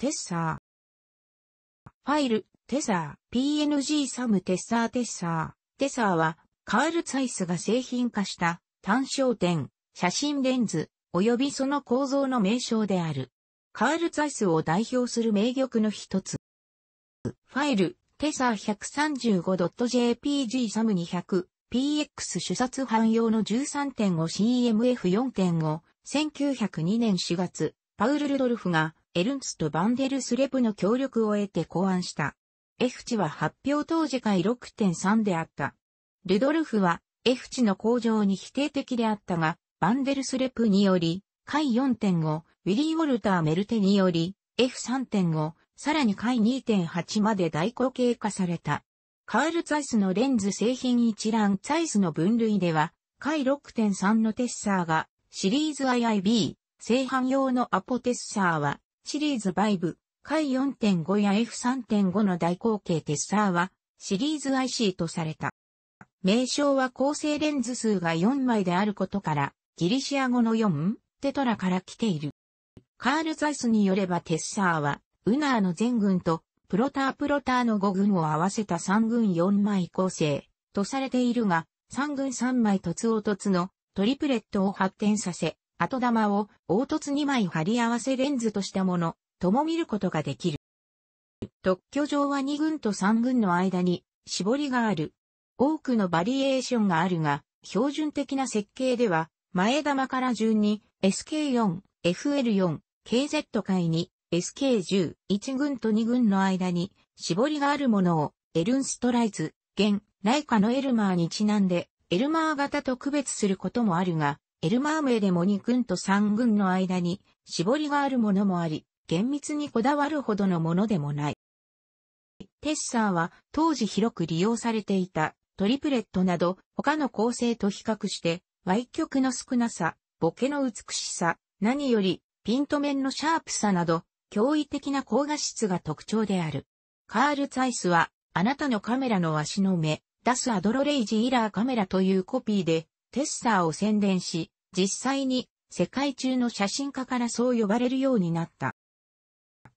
テッサー。ファイル、テッサー、PNG サムテッサーテッサー。テサーは、カール・ツァイスが製品化した単焦点、写真レンズ、及びその構造の名称である。カール・ツァイスを代表する名曲の一つ。ファイル、テサー 135.jpg サム 200PX 主殺汎用の 13.5CMF4.5 1902年4月、パウル・ルドルフがエルンスト・バンデルスレプの協力を得て考案した。F 値は発表当時回6.3であった。ルドルフは F 値の向上に否定的であったが、バンデルスレプにより、回4.5、ウィリー・ウォルター・メルテにより、F3.5、さらに回2.8まで大口径化された。カール・ザイスのレンズ製品一覧ザイスの分類では、回6.3のテッサーが、シリーズ IIB、製版用のアポテッサーは、シリーズバイブ、回4.5や F3.5 の大口径テッサーは、シリーズ IC とされた。名称は構成レンズ数が4枚であることから、ギリシア語の4、テトラから来ている。カール・ザイスによればテッサーは、ウナーの全軍と、プロタープロターの5軍を合わせた3軍4枚構成、とされているが、3軍3枚突凹突のトリプレットを発展させ、後玉を凹凸2枚貼り合わせレンズとしたもの、とも見ることができる。特許上は2軍と3軍の間に絞りがある。多くのバリエーションがあるが、標準的な設計では、前玉から順に SK4、FL4、KZ 界に SK10、1軍と2軍の間に絞りがあるものをエルンストライズ、現、ライカのエルマーにちなんでエルマー型と区別することもあるが、エルマーメ名でも2軍と3軍の間に絞りがあるものもあり、厳密にこだわるほどのものでもない。テッサーは当時広く利用されていたトリプレットなど他の構成と比較して歪曲の少なさ、ボケの美しさ、何よりピント面のシャープさなど驚異的な高画質が特徴である。カール・ツァイスはあなたのカメラのわしの目、ダス・アドロレイジ・イラーカメラというコピーでテッサーを宣伝し、実際に世界中の写真家からそう呼ばれるようになった。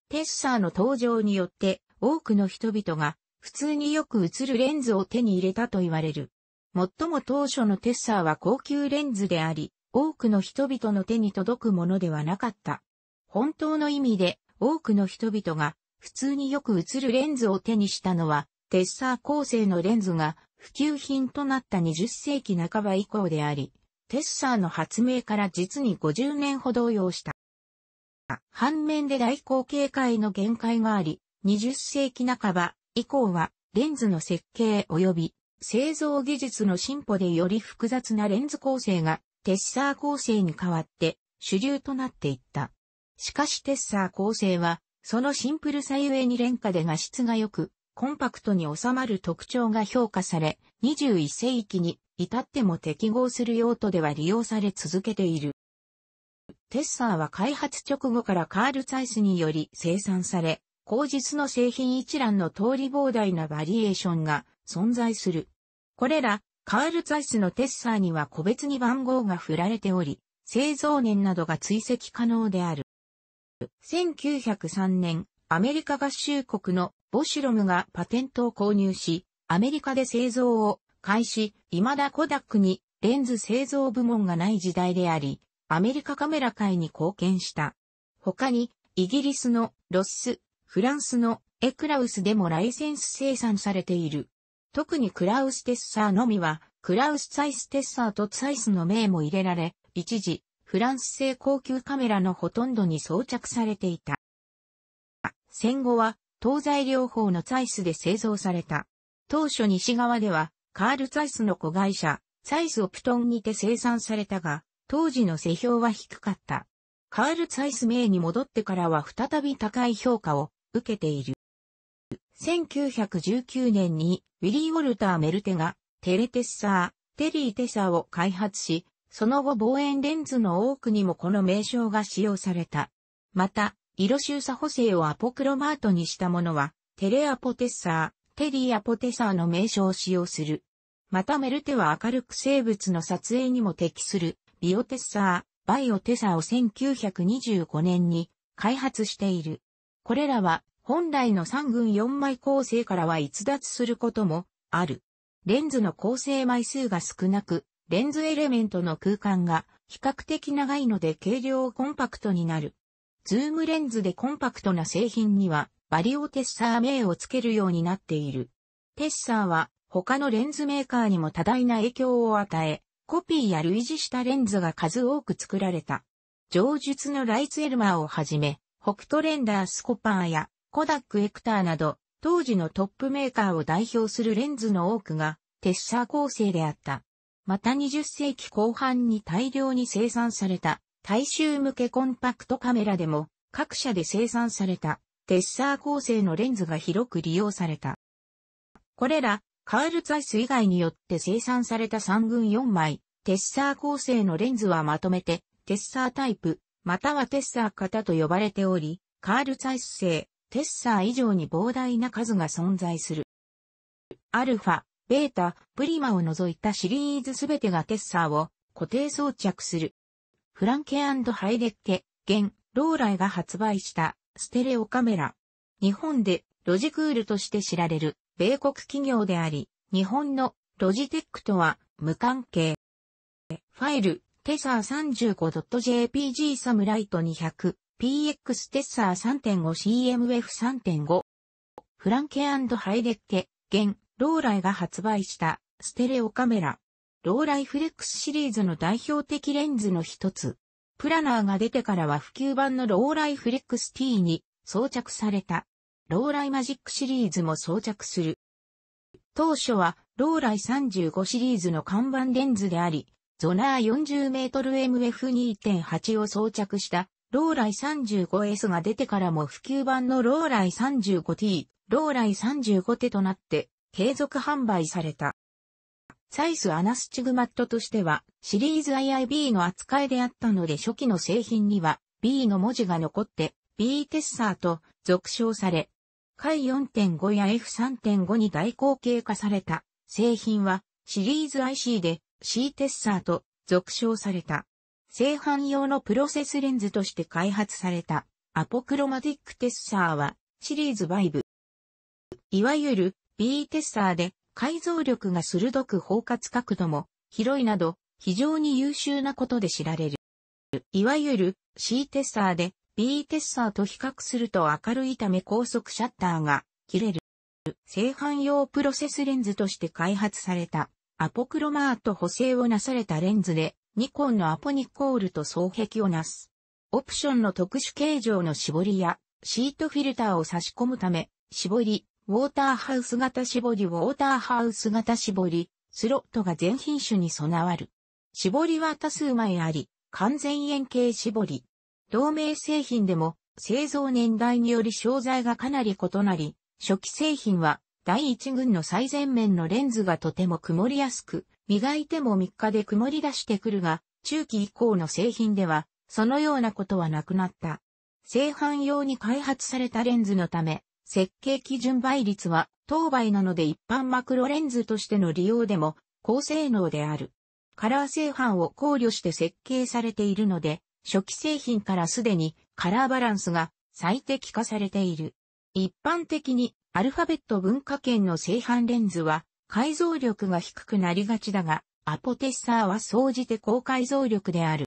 テッサーの登場によって多くの人々が普通によく映るレンズを手に入れたと言われる。最も当初のテッサーは高級レンズであり、多くの人々の手に届くものではなかった。本当の意味で多くの人々が普通によく映るレンズを手にしたのは、テッサー構成のレンズが普及品となった20世紀半ば以降であり、テッサーの発明から実に50年ほど要した。反面で大口径界の限界があり、20世紀半ば以降はレンズの設計及び製造技術の進歩でより複雑なレンズ構成がテッサー構成に変わって主流となっていった。しかしテッサー構成はそのシンプルさゆえに廉価で画質が良くコンパクトに収まる特徴が評価され21世紀に至っても適合する用途では利用され続けている。テッサーは開発直後からカール・ツァイスにより生産され、後日の製品一覧の通り膨大なバリエーションが存在する。これら、カール・ツァイスのテッサーには個別に番号が振られており、製造年などが追跡可能である。1903年、アメリカ合衆国のボシュロムがパテントを購入し、アメリカで製造を開始、未だコダックにレンズ製造部門がない時代であり、アメリカカメラ界に貢献した。他に、イギリスのロス、フランスのエクラウスでもライセンス生産されている。特にクラウステッサーのみは、クラウス・ツイステッサーとツイスの名も入れられ、一時、フランス製高級カメラのほとんどに装着されていた。戦後は、東西両方のツイスで製造された。当初西側では、カール・ザイスの子会社、ザイス・オプトンにて生産されたが、当時の世評は低かった。カール・ザイス名に戻ってからは再び高い評価を受けている。1919年にウィリー・ウォルター・メルテがテレテッサー、テリー・テサーを開発し、その後望遠レンズの多くにもこの名称が使用された。また、色修差補正をアポクロマートにしたものは、テレアポテッサー、テリーやポテサーの名称を使用する。またメルテは明るく生物の撮影にも適するビオテッサー、バイオテサーを1925年に開発している。これらは本来の3群4枚構成からは逸脱することもある。レンズの構成枚数が少なく、レンズエレメントの空間が比較的長いので軽量をコンパクトになる。ズームレンズでコンパクトな製品にはバリオテッサー名を付けるようになっている。テッサーは他のレンズメーカーにも多大な影響を与え、コピーや類似したレンズが数多く作られた。上述のライツエルマーをはじめ、ホクトレンダースコパーやコダックエクターなど、当時のトップメーカーを代表するレンズの多くが、テッサー構成であった。また20世紀後半に大量に生産された、大衆向けコンパクトカメラでも、各社で生産されたテッサー構成のレンズが広く利用された。これら、カールツアイス以外によって生産された3群4枚、テッサー構成のレンズはまとめて、テッサータイプ、またはテッサー型と呼ばれており、カールツアイス製、テッサー以上に膨大な数が存在する。アルファ、ベータ、プリマを除いたシリーズすべてがテッサーを固定装着する。フランケハイデッケ、現、ローライが発売したステレオカメラ。日本でロジクールとして知られる米国企業であり、日本のロジテックとは無関係。ファイル、テサー 35.jpg サムライト 200PX テッサー 3.5CMF3.5 フランケハイデッケ、現、ローライが発売したステレオカメラ。ローライフレックスシリーズの代表的レンズの一つ。プラナーが出てからは普及版のローライフレックス T に装着された。ローライマジックシリーズも装着する。当初はローライ35シリーズの看板レンズであり、ゾナー 40mmMF2.8 を装着したローライ 35S が出てからも普及版のローライ 35T、ローライ 35T となって継続販売された。サイスアナスチグマットとしては、シリーズ IIB の扱いであったので初期の製品には B の文字が残って B テッサーと俗称され、回4.5や F3.5 に代行形化された製品はシリーズ IC で C テッサーと俗称された。製版用のプロセスレンズとして開発されたアポクロマティックテッサーはシリーズ v i e いわゆる B テッサーで解像力が鋭く包括角度も広いなど非常に優秀なことで知られる。いわゆる C テッサーで B テッサーと比較すると明るいため高速シャッターが切れる。製版用プロセスレンズとして開発されたアポクロマート補正をなされたレンズでニコンのアポニコールと双壁をなす。オプションの特殊形状の絞りやシートフィルターを差し込むため絞り、ウォーターハウス型絞りウォーターハウス型絞り、スロットが全品種に備わる。絞りは多数枚あり、完全円形絞り。同名製品でも製造年代により商材がかなり異なり、初期製品は第一群の最前面のレンズがとても曇りやすく、磨いても3日で曇り出してくるが、中期以降の製品では、そのようなことはなくなった。製版用に開発されたレンズのため、設計基準倍率は当倍なので一般マクロレンズとしての利用でも高性能である。カラー製版を考慮して設計されているので、初期製品からすでにカラーバランスが最適化されている。一般的にアルファベット文化圏の製版レンズは解像力が低くなりがちだが、アポテッサーは総じて高解像力である。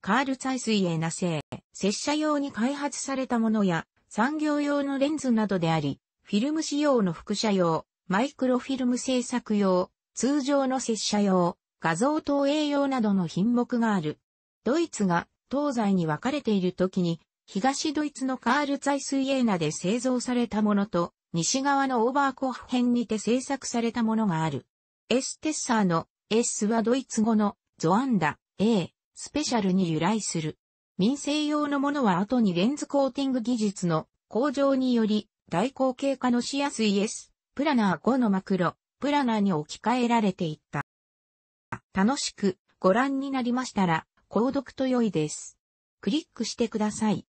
カールツァイ水エな製、拙者用に開発されたものや産業用のレンズなどであり、フィルム仕様の副写用、マイクロフィルム制作用、通常の接写用、画像投影用などの品目がある。ドイツが東西に分かれている時に、東ドイツのカールツァイスイエーナで製造されたものと、西側のオーバーコフ編にて製作されたものがある。エステッサーの S はドイツ語のゾアンダ A スペシャルに由来する。民生用のものは後にレンズコーティング技術の向上により、大口径化のしやすい S、プラナー5のマクロ、プラナーに置き換えられていった。楽しくご覧になりましたら、購読と良いです。クリックしてください。